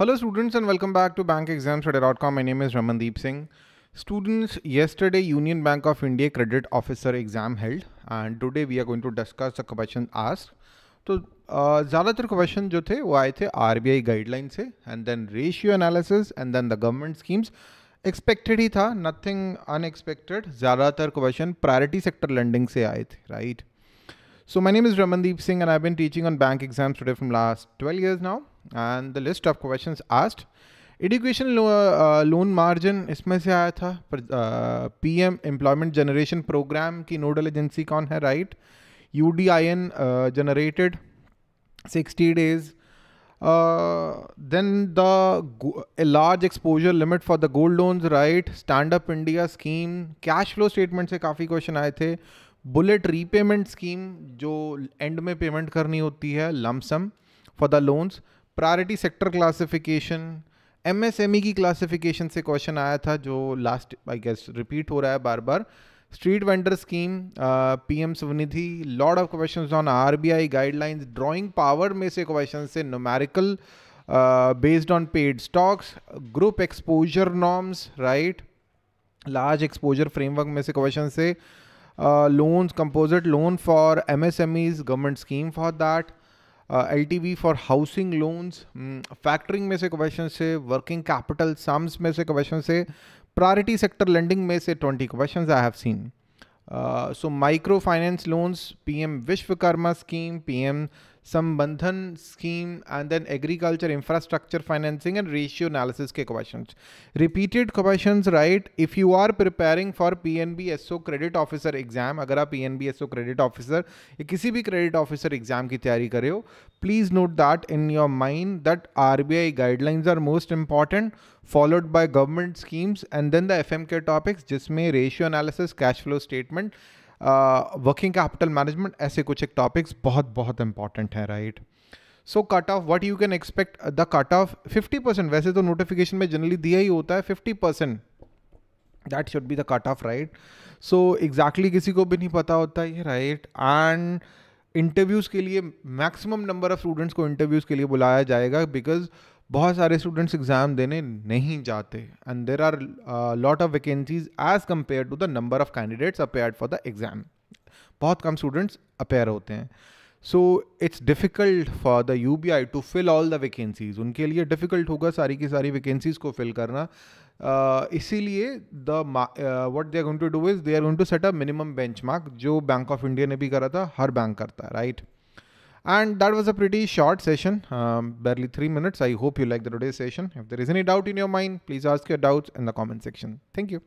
Hello students and welcome back to bankexamstudy.com. My name is Ramandeep Singh. Students, yesterday Union Bank of India Credit Officer exam held and today we are going to discuss the question asked. So, uh, ज़्यादातर question जो थे वो आए थे RBI guideline से and then ratio analysis and then the government schemes expected ही था nothing unexpected ज़्यादातर क्वेश्चन प्रायोरिटी सेक्टर लैंडिंग से आए थे right so my name is Ramandeep Singh and I have been teaching on bank exams today from last 12 years now and the list of question asked education loan margin इसमें से आया था P M employment generation programme की nodal agency कौन है right U D I N generated sixty days then the large exposure limit for the gold loan right stand up India scheme cash flow statement से काफ़ी question आए थे bullet repayment scheme जो end में payment करनी होती है lump sum for the loans priority sector classification MSME की क्लासिफिकेशन से क्वेश्चन आया था जो लास्ट आई गेस रिपीट हो रहा है बार बार street vendor scheme P M Svanidhi lot of question on R B I guidelines drawing power में से क्वेश्चन से numerical based on paid stocks group exposure norms right large exposure framework में से क्वेश्चन से loans composite loan for M S M Es government scheme for that L T for housing loans factoring में से question से working capital sums में से question से priority sector lending में से twenty question I have seen so micro finance loans P M Vishwakarma scheme PM Sambandhan scheme and then agriculture infrastructure financing and ratio analysis के question repeated question right if you are preparing for P N B S O credit officer exam अगर आप P N B S O credit officer या किसी भी credit officer exam की तैयारी करे हो please note that in your mind that R B I guidelines are most important followed by government schemes and then the F M के topics जिसमें ratio analysis cash flow statement working capital management ऐसे कुछ एक topics बहुत बहुत important हैं right so cut off what you can expect the cut off fifty percent वैसे तो नोटिफिकेशन में जनरली दिया ही होता है fifty percent that should be the cut off right so exactly किसी को भी नहीं पता होता ये राइट एंड इंटरव्यूज़ के लिए मैक्सिमम नंबर ऑफ स्टूडेंट्स को इंटरव्यूज़ के लिए बुलाया जाएगा बिकॉज बहुत सारे स्टूडेंट्स एग्ज़ाम देने नहीं जाते and there are lot of vacancies as compare to the number of candidates appear for the exam बहुत कम स्टूडेंट्स अपेयर होते हैं so it's difficult for the U B I to fill all the vacancies उनके लिए difficult होगा सारी की सारी वैकेंसीज़ को फिल करना uh, इसीलिए the what they are going to do is they are going to set a minimum benchmark जो बैंक ऑफ इंडिया ने भी करा था हर बैंक करता है right right? And that was a pretty short session, um, barely three minutes. I hope you liked the today's session. If there is any doubt in your mind, please ask your doubts in the comment section. Thank you.